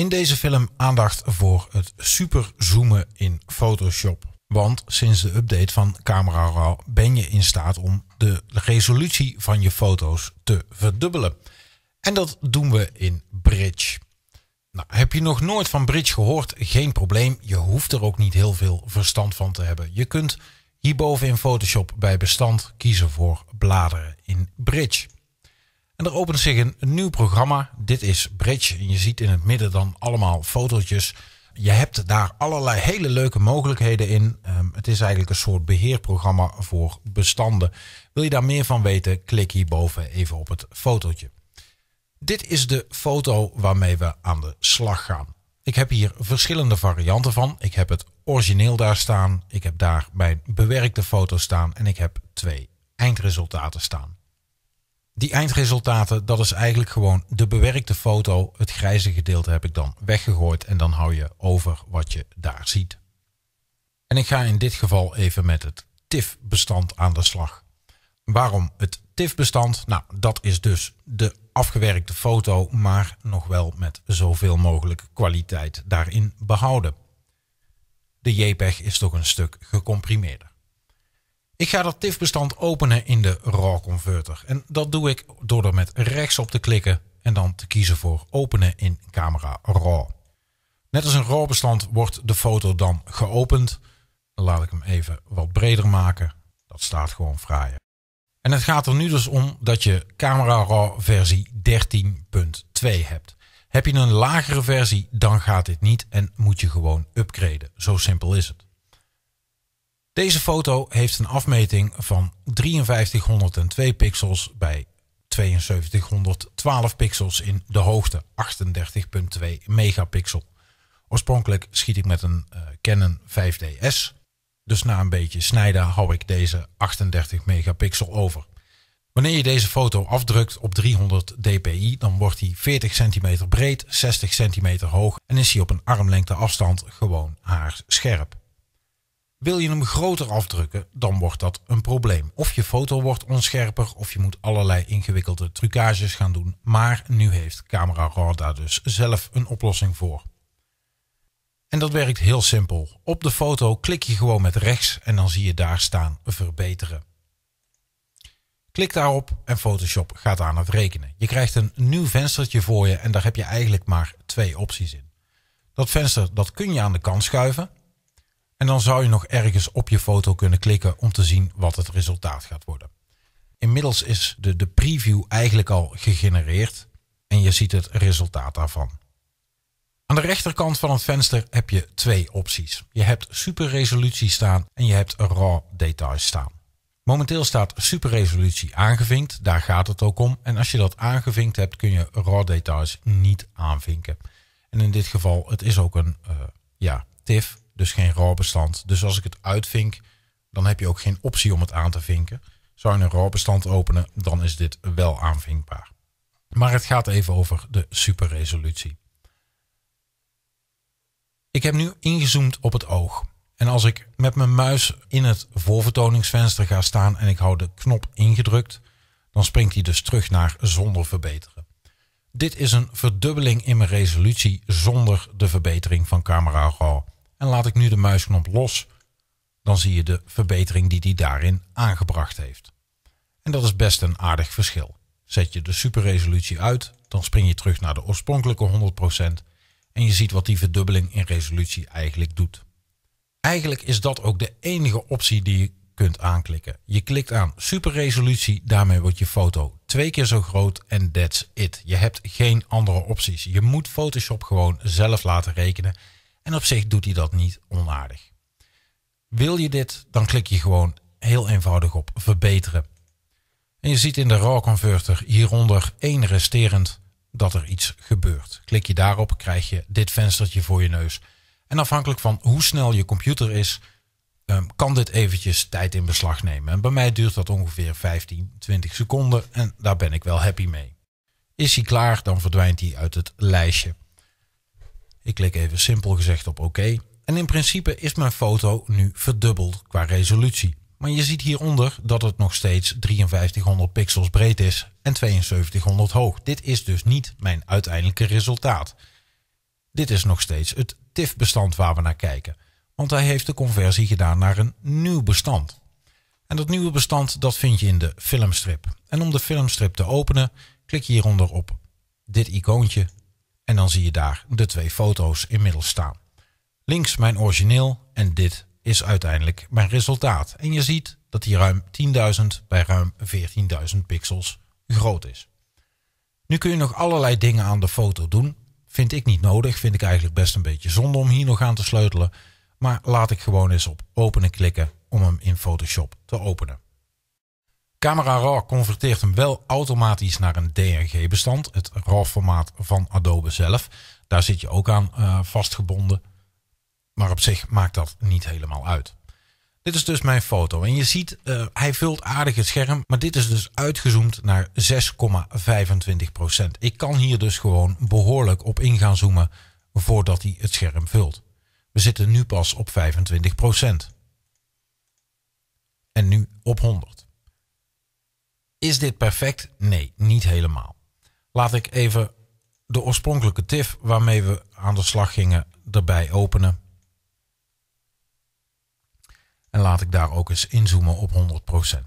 In deze film aandacht voor het superzoomen in Photoshop. Want sinds de update van Camera Raw ben je in staat om de resolutie van je foto's te verdubbelen. En dat doen we in Bridge. Nou, heb je nog nooit van Bridge gehoord? Geen probleem, je hoeft er ook niet heel veel verstand van te hebben. Je kunt hierboven in Photoshop bij bestand kiezen voor bladeren in Bridge. En er opent zich een nieuw programma. Dit is Bridge. En je ziet in het midden dan allemaal fotootjes. Je hebt daar allerlei hele leuke mogelijkheden in. Ehm, het is eigenlijk een soort beheerprogramma voor bestanden. Wil je daar meer van weten? Klik hierboven even op het fotootje. Dit is de foto waarmee we aan de slag gaan. Ik heb hier verschillende varianten van. Ik heb het origineel daar staan. Ik heb daar mijn bewerkte foto staan. En ik heb twee eindresultaten staan die eindresultaten, dat is eigenlijk gewoon de bewerkte foto. Het grijze gedeelte heb ik dan weggegooid en dan hou je over wat je daar ziet. En ik ga in dit geval even met het tif bestand aan de slag. Waarom het tif bestand Nou, dat is dus de afgewerkte foto, maar nog wel met zoveel mogelijk kwaliteit daarin behouden. De JPEG is toch een stuk gecomprimeerder. Ik ga dat TIFF-bestand openen in de RAW Converter. En dat doe ik door er met rechts op te klikken en dan te kiezen voor openen in camera RAW. Net als een RAW-bestand wordt de foto dan geopend. laat ik hem even wat breder maken. Dat staat gewoon fraaier. En het gaat er nu dus om dat je camera RAW versie 13.2 hebt. Heb je een lagere versie, dan gaat dit niet en moet je gewoon upgraden. Zo simpel is het. Deze foto heeft een afmeting van 5302 pixels bij 7212 pixels in de hoogte 38.2 megapixel. Oorspronkelijk schiet ik met een eh, Canon 5DS. Dus na een beetje snijden hou ik deze 38 megapixel over. Wanneer je deze foto afdrukt op 300 dpi, dan wordt die 40 cm breed, 60 cm hoog en is hij op een armlengte afstand gewoon haarscherp. Wil je hem groter afdrukken, dan wordt dat een probleem. Of je foto wordt onscherper, of je moet allerlei ingewikkelde trucages gaan doen. Maar nu heeft Camera Raw daar dus zelf een oplossing voor. En dat werkt heel simpel. Op de foto klik je gewoon met rechts en dan zie je daar staan verbeteren. Klik daarop en Photoshop gaat aan het rekenen. Je krijgt een nieuw venstertje voor je en daar heb je eigenlijk maar twee opties in. Dat venster dat kun je aan de kant schuiven. En dan zou je nog ergens op je foto kunnen klikken om te zien wat het resultaat gaat worden. Inmiddels is de, de preview eigenlijk al gegenereerd en je ziet het resultaat daarvan. Aan de rechterkant van het venster heb je twee opties. Je hebt superresolutie staan en je hebt RAW details staan. Momenteel staat superresolutie aangevinkt, daar gaat het ook om. En als je dat aangevinkt hebt, kun je RAW details niet aanvinken. En in dit geval, het is ook een uh, ja, TIFF, dus geen raw Dus als ik het uitvink, dan heb je ook geen optie om het aan te vinken. Zou je een raw openen, dan is dit wel aanvinkbaar. Maar het gaat even over de superresolutie. Ik heb nu ingezoomd op het oog. En als ik met mijn muis in het voorvertoningsvenster ga staan en ik hou de knop ingedrukt, dan springt hij dus terug naar zonder verbeteren. Dit is een verdubbeling in mijn resolutie zonder de verbetering van camera RAW en laat ik nu de muisknop los, dan zie je de verbetering die die daarin aangebracht heeft. En dat is best een aardig verschil. Zet je de superresolutie uit, dan spring je terug naar de oorspronkelijke 100% en je ziet wat die verdubbeling in resolutie eigenlijk doet. Eigenlijk is dat ook de enige optie die je kunt aanklikken. Je klikt aan superresolutie, daarmee wordt je foto twee keer zo groot en that's it. Je hebt geen andere opties. Je moet Photoshop gewoon zelf laten rekenen en op zich doet hij dat niet onaardig. Wil je dit, dan klik je gewoon heel eenvoudig op verbeteren. En je ziet in de RAW converter hieronder één resterend dat er iets gebeurt. Klik je daarop, krijg je dit venstertje voor je neus. En afhankelijk van hoe snel je computer is, ehm, kan dit eventjes tijd in beslag nemen. En bij mij duurt dat ongeveer 15, 20 seconden en daar ben ik wel happy mee. Is hij klaar, dan verdwijnt hij uit het lijstje. Ik klik even simpel gezegd op oké. OK. En in principe is mijn foto nu verdubbeld qua resolutie. Maar je ziet hieronder dat het nog steeds 5300 pixels breed is en 7200 hoog. Dit is dus niet mijn uiteindelijke resultaat. Dit is nog steeds het TIFF-bestand waar we naar kijken. Want hij heeft de conversie gedaan naar een nieuw bestand. En dat nieuwe bestand dat vind je in de filmstrip. En om de filmstrip te openen, klik hieronder op dit icoontje en dan zie je daar de twee foto's inmiddels staan. Links mijn origineel en dit is uiteindelijk mijn resultaat. En je ziet dat die ruim 10.000 bij ruim 14.000 pixels groot is. Nu kun je nog allerlei dingen aan de foto doen. Vind ik niet nodig, vind ik eigenlijk best een beetje zonde om hier nog aan te sleutelen. Maar laat ik gewoon eens op openen klikken om hem in Photoshop te openen. Camera Raw converteert hem wel automatisch naar een dng bestand het RAW-formaat van Adobe zelf. Daar zit je ook aan eh, vastgebonden, maar op zich maakt dat niet helemaal uit. Dit is dus mijn foto en je ziet, uh, hij vult aardig het scherm, maar dit is dus uitgezoomd naar 6,25%. Ik kan hier dus gewoon behoorlijk op in gaan zoomen voordat hij het scherm vult. We zitten nu pas op 25%. En nu op 100. Is dit perfect? Nee, niet helemaal. Laat ik even de oorspronkelijke TIF waarmee we aan de slag gingen erbij openen. En laat ik daar ook eens inzoomen op 100%.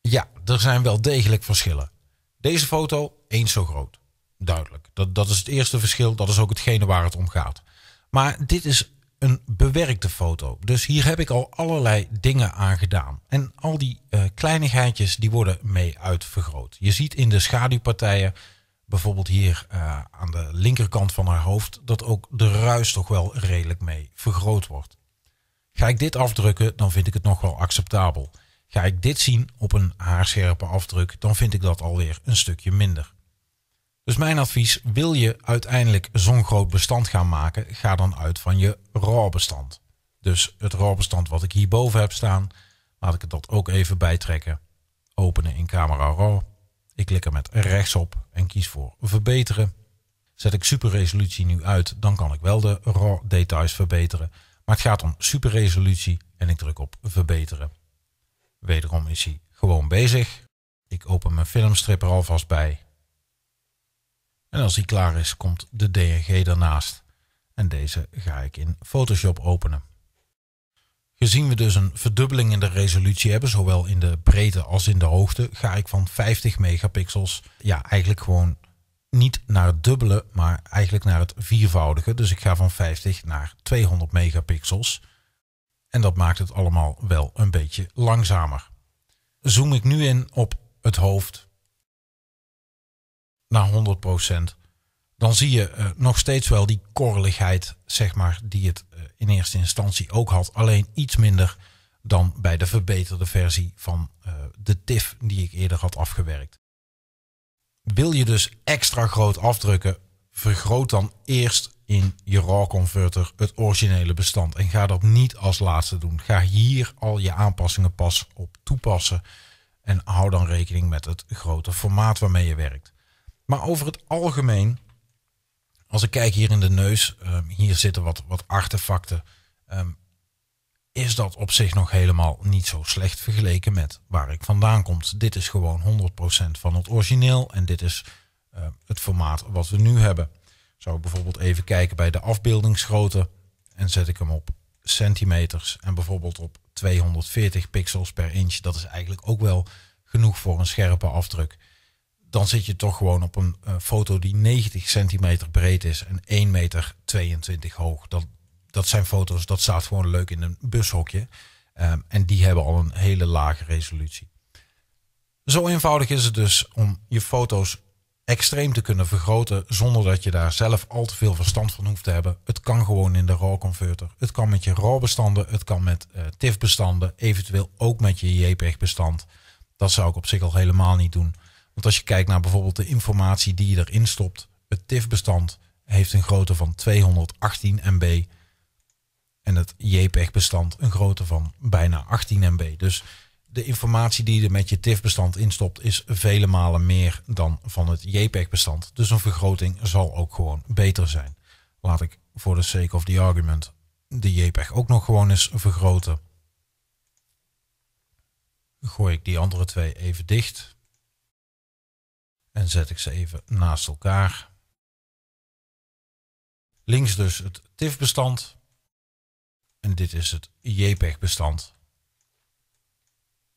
Ja, er zijn wel degelijk verschillen. Deze foto eens zo groot. Duidelijk. Dat, dat is het eerste verschil. Dat is ook hetgene waar het om gaat. Maar dit is een bewerkte foto. Dus hier heb ik al allerlei dingen aan gedaan. En al die eh, kleinigheidjes die worden mee uitvergroot. Je ziet in de schaduwpartijen, bijvoorbeeld hier eh, aan de linkerkant van haar hoofd, dat ook de ruis toch wel redelijk mee vergroot wordt. Ga ik dit afdrukken, dan vind ik het nog wel acceptabel. Ga ik dit zien op een haarscherpe afdruk, dan vind ik dat alweer een stukje minder. Dus mijn advies, wil je uiteindelijk zo'n groot bestand gaan maken, ga dan uit van je raw bestand. Dus het raw bestand wat ik hierboven heb staan, laat ik het dat ook even bijtrekken. Openen in camera raw. Ik klik er met rechts op en kies voor verbeteren. Zet ik superresolutie nu uit, dan kan ik wel de raw details verbeteren. Maar het gaat om superresolutie en ik druk op verbeteren. Wederom is hij gewoon bezig. Ik open mijn filmstrip er alvast bij en als die klaar is, komt de DNG daarnaast. En deze ga ik in Photoshop openen. Gezien we dus een verdubbeling in de resolutie hebben, zowel in de breedte als in de hoogte, ga ik van 50 megapixels, ja eigenlijk gewoon niet naar het dubbele, maar eigenlijk naar het viervoudige. Dus ik ga van 50 naar 200 megapixels. En dat maakt het allemaal wel een beetje langzamer. Zoom ik nu in op het hoofd naar 100%, dan zie je eh, nog steeds wel die korreligheid, zeg maar, die het eh, in eerste instantie ook had. Alleen iets minder dan bij de verbeterde versie van eh, de TIF die ik eerder had afgewerkt. Wil je dus extra groot afdrukken, vergroot dan eerst in je RAW converter het originele bestand. En ga dat niet als laatste doen. Ga hier al je aanpassingen pas op toepassen. En hou dan rekening met het grote formaat waarmee je werkt. Maar over het algemeen, als ik kijk hier in de neus, ehm, hier zitten wat, wat artefacten. Ehm, is dat op zich nog helemaal niet zo slecht vergeleken met waar ik vandaan kom. Dit is gewoon 100% van het origineel en dit is ehm, het formaat wat we nu hebben. Zou ik bijvoorbeeld even kijken bij de afbeeldingsgrootte en zet ik hem op centimeters en bijvoorbeeld op 240 pixels per inch. Dat is eigenlijk ook wel genoeg voor een scherpe afdruk dan zit je toch gewoon op een eh, foto die 90 centimeter breed is en 1 meter 22 hoog. Dat, dat zijn foto's, dat staat gewoon leuk in een bushokje. Ehm, en die hebben al een hele lage resolutie. Zo eenvoudig is het dus om je foto's extreem te kunnen vergroten zonder dat je daar zelf al te veel verstand van hoeft te hebben. Het kan gewoon in de RAW converter. Het kan met je RAW bestanden, het kan met uh, TIFF bestanden, eventueel ook met je JPEG bestand. Dat zou ik op zich al helemaal niet doen. Want als je kijkt naar bijvoorbeeld de informatie die je erin stopt, het TIFF-bestand heeft een grootte van 218 MB en het JPEG-bestand een grootte van bijna 18 MB. Dus de informatie die je met je TIFF-bestand instopt is vele malen meer dan van het JPEG-bestand. Dus een vergroting zal ook gewoon beter zijn. Laat ik voor de sake of the argument de JPEG ook nog gewoon eens vergroten. Gooi ik die andere twee even dicht en zet ik ze even naast elkaar. Links dus het TIFF-bestand en dit is het JPEG-bestand.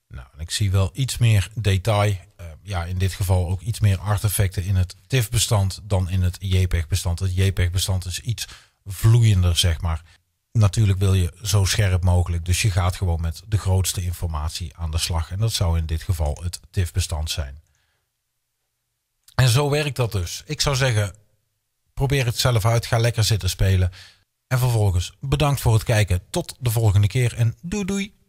Nou, ik zie wel iets meer detail, eh, ja in dit geval ook iets meer artefacten in het TIFF-bestand dan in het JPEG-bestand. Het JPEG-bestand is iets vloeiender, zeg maar. Natuurlijk wil je zo scherp mogelijk, dus je gaat gewoon met de grootste informatie aan de slag. En dat zou in dit geval het TIFF-bestand zijn. En zo werkt dat dus. Ik zou zeggen, probeer het zelf uit. Ga lekker zitten spelen. En vervolgens bedankt voor het kijken. Tot de volgende keer en doei doei.